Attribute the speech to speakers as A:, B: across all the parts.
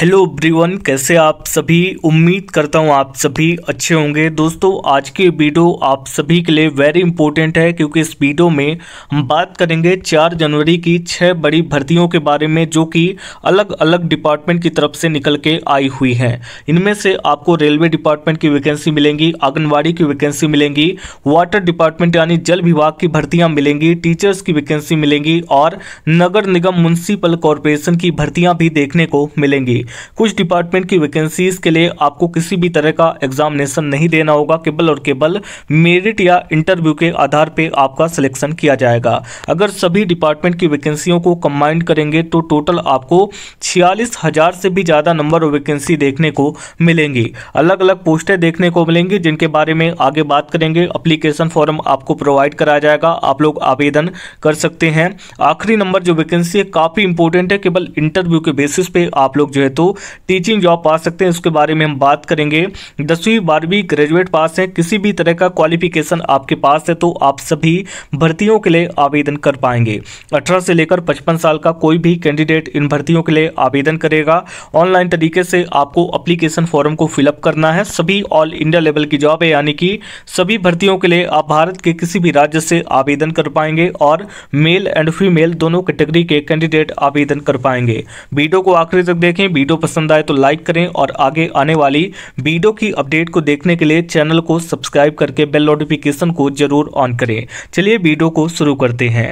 A: hello ब्रीवन कैसे आप सभी उम्मीद करता हूँ आप सभी अच्छे होंगे दोस्तों आज की वीडियो आप सभी के लिए वेरी इंपॉर्टेंट है क्योंकि इस वीडियो में हम बात करेंगे 4 जनवरी की छह बड़ी भर्तियों के बारे में जो कि अलग अलग डिपार्टमेंट की तरफ से निकल के आई हुई हैं इनमें से आपको रेलवे डिपार्टमेंट की वैकेंसी मिलेंगी आंगनबाड़ी की वैकेंसी मिलेंगी वाटर डिपार्टमेंट यानी जल विभाग की भर्तियाँ मिलेंगी टीचर्स की वैकेंसी मिलेंगी और नगर निगम म्यूनसिपल कॉरपोरेशन की भर्तियाँ भी देखने को मिलेंगी कुछ डिपार्टमेंट की वैकेंसीज के लिए आपको किसी भी तरह का एग्जामिनेशन नहीं देना होगा केवल और केवल मेरिट या इंटरव्यू के आधार पर आपका सिलेक्शन किया जाएगा अगर सभी डिपार्टमेंट की वैकेंसियों को कंबाइंड करेंगे तो टोटल आपको छियालीस से भी ज़्यादा नंबर ऑफ वैकेंसी देखने को मिलेंगी अलग अलग पोस्टें देखने को मिलेंगी जिनके बारे में आगे बात करेंगे अप्लीकेशन फॉर्म आपको प्रोवाइड कराया जाएगा आप लोग आवेदन कर सकते हैं आखिरी नंबर जो वैकेंसी है काफ़ी इंपोर्टेंट है केवल इंटरव्यू के बेसिस पे आप लोग जो है तो टीचिंग जॉब पा सकते हैं उसके बारे में हम बात करेंगे दसवीं बारहवीं ग्रेजुएट पास हैं किसी भी तरह का क्वालिफिकेशन आपके पास है तो आप सभी भर्तियों के लिए आवेदन कर पाएंगे अठारह से लेकर पचपन साल का कोई भी कैंडिडेट इन भर्तियों के लिए आवेदन करेगा ऑनलाइन तरीके से आपको अप्लीकेशन फॉर्म को फिलअप करना है सभी ऑल इंडिया लेवल की जॉब है यानी कि सभी भर्तियों के लिए आप भारत के किसी भी राज्य से आवेदन कर पाएंगे और मेल एंड फीमेल दोनों कैटेगरी के कैंडिडेट आवेदन कर पाएंगे वीडियो को आखिरी तक देखें वीडियो पसंद आए तो लाइक करें और आगे आने वाली वीडियो की अपडेट को देखने के लिए चैनल को सब्सक्राइब करके बेल नोटिफिकेशन को जरूर ऑन करें चलिए वीडियो को शुरू करते हैं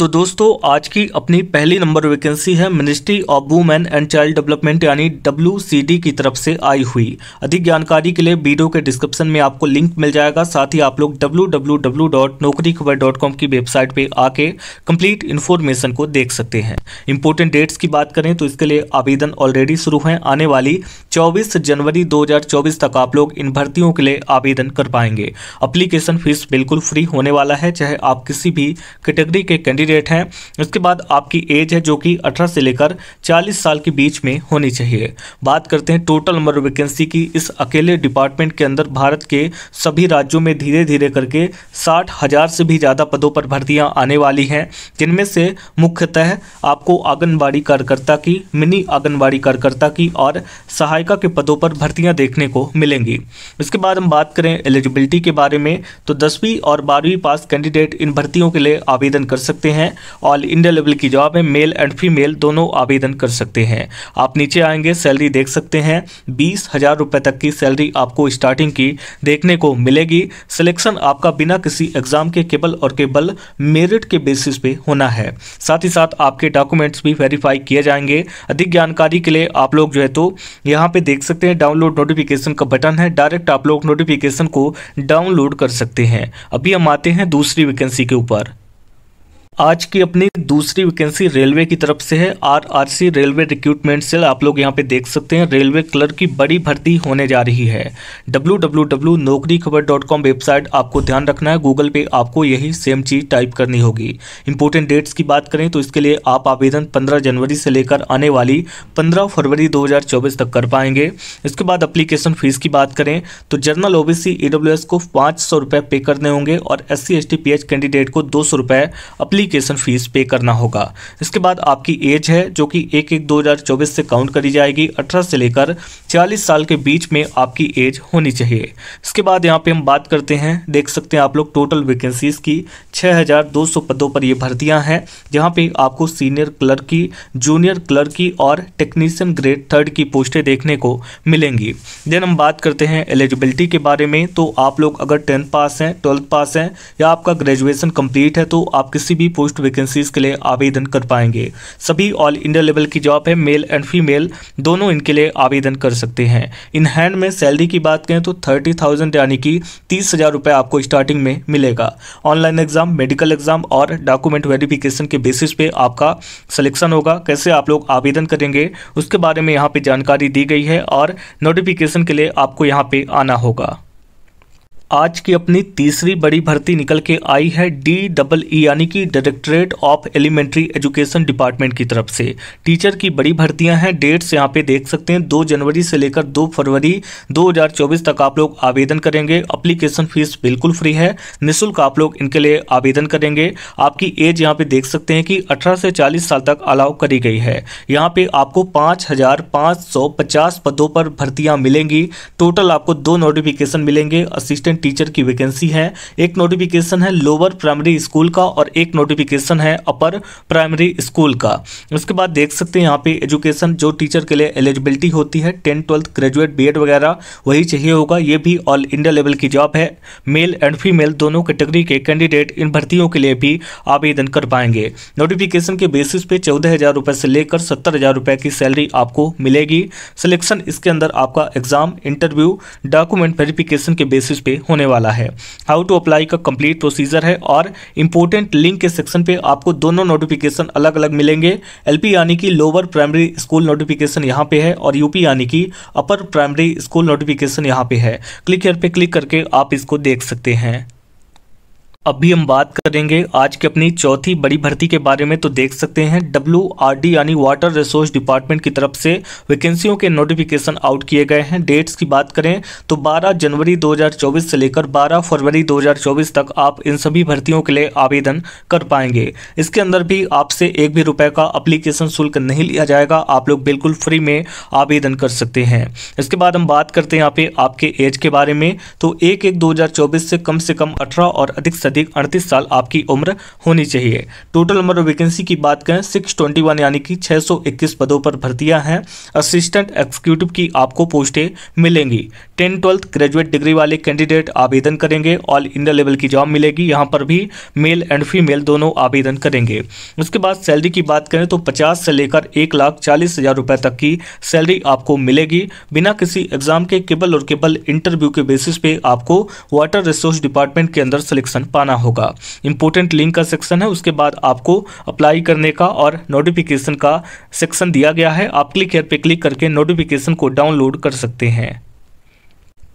A: तो दोस्तों आज की अपनी पहली नंबर वैकेंसी है ministry of women and child development यानी डब्ल्यू की तरफ से आई हुई अधिक जानकारी के लिए वीडियो के डिस्क्रिप्शन में आपको लिंक मिल जाएगा साथ ही आप लोग डब्ल्यू की वेबसाइट पे आके कंप्लीट इन्फॉर्मेशन को देख सकते हैं इंपॉर्टेंट डेट्स की बात करें तो इसके लिए आवेदन ऑलरेडी शुरू हैं आने वाली चौबीस जनवरी दो तक आप लोग इन भर्तियों के लिए आवेदन कर पाएंगे अप्लीकेशन फीस बिल्कुल फ्री होने वाला है चाहे आप किसी भी कैटेगरी के कैंडिडेट रेट है उसके बाद आपकी एज है जो कि अठारह से लेकर चालीस साल के बीच में होनी चाहिए बात करते हैं टोटल नंबर वैकेंसी की इस अकेले डिपार्टमेंट के अंदर भारत के सभी राज्यों में धीरे धीरे करके साठ हज़ार से भी ज़्यादा पदों पर भर्तियां आने वाली हैं जिनमें से मुख्यतः आपको आंगनबाड़ी कार्यकर्ता की मिनी आंगनबाड़ी कार्यकर्ता की और सहायिका के पदों पर भर्तियां देखने को मिलेंगी इसके बाद हम बात करें एलिजिबिलिटी के बारे में तो दसवीं और बारहवीं पास कैंडिडेट इन भर्तियों के लिए आवेदन कर सकते हैं हैं ऑल इंडिया लेवल की जॉब है मेल एंड फीमेल दोनों आवेदन कर सकते हैं आप नीचे आएंगे सैलरी देख सकते हैं बीस हज़ार रुपए तक की सैलरी आपको स्टार्टिंग की देखने को मिलेगी सिलेक्शन आपका बिना किसी एग्ज़ाम के केवल और केवल मेरिट के बेसिस पे होना है साथ ही साथ आपके डॉक्यूमेंट्स भी वेरीफाई किए जाएंगे अधिक जानकारी के लिए आप लोग जो है तो यहाँ पे देख सकते हैं डाउनलोड नोटिफिकेशन का बटन है डायरेक्ट आप लोग नोटिफिकेशन को डाउनलोड कर सकते हैं अभी हम आते हैं दूसरी वैकेंसी के ऊपर आज की अपनी दूसरी वैकेंसी रेलवे की तरफ से है आरआरसी रेलवे रिक्रूटमेंट सेल आप लोग यहां पे देख सकते हैं रेलवे क्लर्क की बड़ी भर्ती होने जा रही है डब्ल्यू नौकरी खबर डॉट कॉम वेबसाइट आपको ध्यान रखना है गूगल पे आपको यही सेम चीज़ टाइप करनी होगी इंपॉर्टेंट डेट्स की बात करें तो इसके लिए आप आवेदन पंद्रह जनवरी से लेकर आने वाली पंद्रह फरवरी दो तक कर पाएंगे इसके बाद अप्लीकेशन फ़ीस की बात करें तो जनरल ओ बी को पाँच पे करने होंगे और एस सी एस कैंडिडेट को दो सौ एप्लीकेशन फ़ीस पे करना होगा इसके बाद आपकी एज है जो कि एक एक दो हज़ार चौबीस से काउंट करी जाएगी अठारह से लेकर चालीस साल के बीच में आपकी एज होनी चाहिए इसके बाद यहाँ पे हम बात करते हैं देख सकते हैं आप लोग टोटल वैकेंसीज़ की हजार दो सौ पदों पर ये भर्तियां हैं जहाँ पे आपको सीनियर क्लर्क की जूनियर क्लर्क की और टेक्नीशियन ग्रेड थर्ड की पोस्टें देखने को मिलेंगी देन हम बात करते हैं एलिजिबिलिटी के बारे में तो आप लोग अगर टेंथ पास हैं ट्वेल्थ पास हैं या आपका ग्रेजुएशन कंप्लीट है तो आप किसी भी पोस्ट वैकेंसीज के लिए आवेदन कर पाएंगे सभी ऑल इंडिया लेवल की जॉब है मेल एंड फीमेल दोनों इनके लिए आवेदन कर सकते हैं इन हैंड में सैलरी की बात करें तो थर्टी थाउजेंड यानी कि तीस हज़ार रुपये आपको स्टार्टिंग में मिलेगा ऑनलाइन एग्जाम मेडिकल एग्जाम और डॉक्यूमेंट वेरिफिकेशन के बेसिस पे आपका सिलेक्शन होगा कैसे आप लोग आवेदन करेंगे उसके बारे में यहाँ पे जानकारी दी गई है और नोटिफिकेशन के लिए आपको यहाँ पे आना होगा आज की अपनी तीसरी बड़ी भर्ती निकल के आई है डी डबल ई यानी कि directorate of elementary education department की तरफ से टीचर की बड़ी भर्तियां हैं डेट्स यहां पे देख सकते हैं 2 जनवरी से लेकर 2 फरवरी 2024 तक आप लोग आवेदन करेंगे अप्लीकेशन फीस बिल्कुल फ्री है निःशुल्क आप लोग इनके लिए आवेदन करेंगे आपकी एज यहाँ पे देख सकते हैं कि अठारह से चालीस साल तक अलाउ करी गई है यहाँ पे आपको पाँच पदों पर भर्तियाँ मिलेंगी टोटल आपको दो नोटिफिकेशन मिलेंगे असिस्टेंट टीचर की वैकेंसी है एक नोटिफिकेशन है लोअर प्राइमरी स्कूल का और एक नोटिफिकेशन है अपर प्राइमरी स्कूल का उसके बाद देख सकते हैं यहाँ पे एजुकेशन जो टीचर के लिए एलिजिबिलिटी होती है टेंथ ट्वेल्थ ग्रेजुएट बी वगैरह वही चाहिए होगा ये भी ऑल इंडिया लेवल की जॉब है मेल एंड फीमेल दोनों कैटेगरी के कैंडिडेट इन भर्तियों के लिए भी आवेदन कर पाएंगे नोटिफिकेशन के बेसिस पे चौदह हज़ार से लेकर सत्तर हज़ार की सैलरी आपको मिलेगी सिलेक्शन इसके अंदर आपका एग्जाम इंटरव्यू डॉक्यूमेंट वेरिफिकेशन के बेसिस पे होने वाला है हाउ टू अप्लाई का कंप्लीट प्रोसीजर है और इंपॉर्टेंट लिंक के सेक्शन पे आपको दोनों नोटिफिकेशन अलग अलग मिलेंगे एलपी यानी कि लोअर प्राइमरी स्कूल नोटिफिकेशन यहाँ पे है और यूपी यानी कि अपर प्राइमरी स्कूल नोटिफिकेशन यहाँ पे है क्लिक हेयर पे क्लिक करके आप इसको देख सकते हैं अभी हम बात करेंगे आज की अपनी चौथी बड़ी भर्ती के बारे में तो देख सकते हैं डब्ल्यू यानी वाटर रिसोर्स डिपार्टमेंट की तरफ से वैकेंसियों के नोटिफिकेशन आउट किए गए हैं डेट्स की बात करें तो 12 जनवरी 2024 से लेकर 12 फरवरी 2024 तक आप इन सभी भर्तियों के लिए आवेदन कर पाएंगे इसके अंदर भी आपसे एक भी रुपये का अप्लीकेशन शुल्क नहीं लिया जाएगा आप लोग बिल्कुल फ्री में आवेदन कर सकते हैं इसके बाद हम बात करते हैं यहाँ पे आपके एज के बारे में तो एक एक दो से कम से कम अठारह और अधिक अधिक अड़तीस साल आपकी उम्र होनी चाहिए टोटल नंबर ऑफ वैकेंसी की बात करें सिक्स ट्वेंटी वन यानी कि 621 पदों पर भर्तियां हैं असिस्टेंट एग्जीक्यूटिव की आपको पोस्टें मिलेंगी टेन ट्वेल्थ ग्रेजुएट डिग्री वाले कैंडिडेट आवेदन करेंगे ऑल इंडिया लेवल की जॉब मिलेगी यहाँ पर भी मेल एंड फीमेल दोनों आवेदन करेंगे उसके बाद सैलरी की बात करें तो पचास से लेकर एक लाख चालीस हज़ार रुपये तक की सैलरी आपको मिलेगी बिना किसी एग्जाम के केवल और केवल इंटरव्यू के बेसिस पे आपको वाटर रिसोर्स डिपार्टमेंट के अंदर सिलेक्शन पा पाना होगा इंपॉर्टेंट लिंक का सेक्शन है उसके बाद आपको अप्लाई करने का और नोटिफिकेशन का सेक्शन दिया गया है आप क्लिक हेयर पे क्लिक करके नोटिफिकेशन को डाउनलोड कर सकते हैं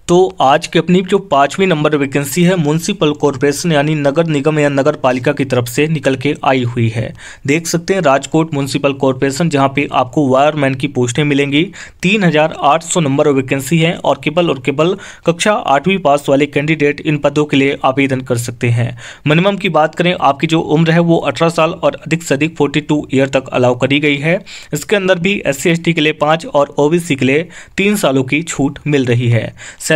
A: तो आज की अपनी जो पांचवी नंबर वैकेंसी है म्यूनसिपल कॉरपोरेशन यानी नगर निगम या नगर पालिका की तरफ से निकल के आई हुई है देख सकते हैं राजकोट म्यूनसिपल कॉरपोरेशन जहां पे आपको वायरमैन की पोस्टें मिलेंगी 3,800 नंबर वैकेंसी है और केवल और केवल कक्षा आठवीं पास वाले कैंडिडेट इन पदों के लिए आवेदन कर सकते हैं मिनिमम की बात करें आपकी जो उम्र है वो अठारह साल और अधिक से अधिक फोर्टी ईयर तक अलाउ करी गई है इसके अंदर भी एस सी के लिए पाँच और ओ के लिए तीन सालों की छूट मिल रही है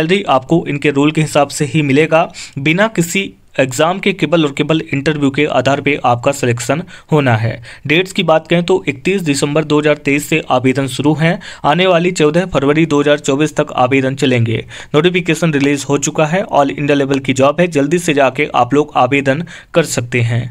A: सैलरी आपको इनके रोल के हिसाब से ही मिलेगा बिना किसी एग्ज़ाम के केवल और केवल इंटरव्यू के आधार पे आपका सिलेक्शन होना है डेट्स की बात करें तो 31 दिसंबर 2023 से आवेदन शुरू हैं आने वाली 14 फरवरी 2024 तक आवेदन चलेंगे नोटिफिकेशन रिलीज हो चुका है ऑल इंडिया लेवल की जॉब है जल्दी से जाके आप लोग आवेदन कर सकते हैं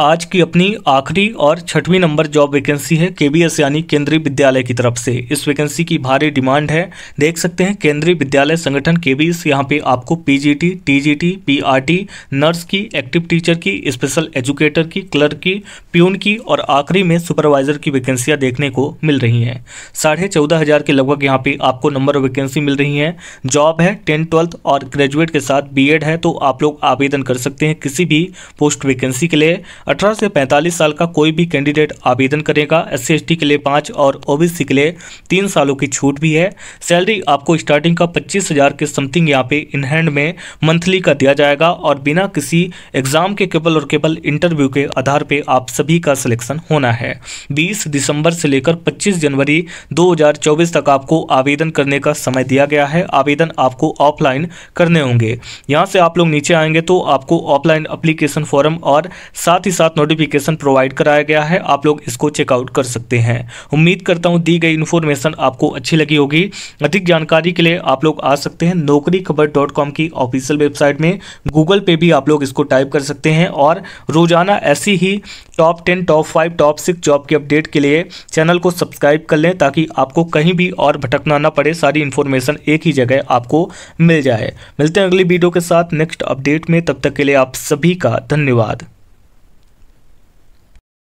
A: आज की अपनी आखिरी और छठवीं नंबर जॉब वैकेंसी है केबीएस यानी केंद्रीय विद्यालय की तरफ से इस वैकेंसी की भारी डिमांड है देख सकते हैं केंद्रीय विद्यालय संगठन केबीएस यहाँ पे आपको पीजीटी टीजीटी पीआरटी नर्स की एक्टिव टीचर की स्पेशल एजुकेटर की क्लर्क की प्यून की और आखिरी में सुपरवाइजर की वैकेंसियाँ देखने को मिल रही हैं साढ़े चौदह हज़ार के लगभग यहाँ पे आपको नंबर वैकेंसी मिल रही हैं जॉब है टेंथ ट्वेल्थ और ग्रेजुएट के साथ बी है तो आप लोग आवेदन कर सकते हैं किसी भी पोस्ट वैकेंसी के लिए अठारह से पैंतालीस साल का कोई भी कैंडिडेट आवेदन करेगा एस सी के लिए पाँच और ओबीसी के लिए तीन सालों की छूट भी है सैलरी आपको स्टार्टिंग का पच्चीस हज़ार के समथिंग यहाँ पे इन हैंड में मंथली का दिया जाएगा और बिना किसी एग्ज़ाम के केवल और केवल इंटरव्यू के आधार पर आप सभी का सिलेक्शन होना है बीस दिसंबर से लेकर पच्चीस जनवरी दो तक आपको आवेदन करने का समय दिया गया है आवेदन आपको ऑफलाइन करने होंगे यहाँ से आप लोग नीचे आएंगे तो आपको ऑफलाइन अप्लीकेशन फॉर्म और साथ ही साथ नोटिफिकेशन प्रोवाइड कराया गया है आप लोग इसको चेकआउट कर सकते हैं उम्मीद करता हूँ दी गई इन्फॉर्मेशन आपको अच्छी लगी होगी अधिक जानकारी के लिए आप लोग आ सकते हैं नौकरी खबर डॉट कॉम की ऑफिशियल वेबसाइट में गूगल पे भी आप लोग इसको टाइप कर सकते हैं और रोजाना ऐसी ही top ten top five top six job की अपडेट के लिए चैनल को सब्सक्राइब कर लें ताकि आपको कहीं भी और भटकना ना पड़े सारी इन्फॉर्मेशन एक ही जगह आपको मिल जाए मिलते हैं अगली वीडियो के साथ नेक्स्ट अपडेट में तब तक के लिए आप सभी का धन्यवाद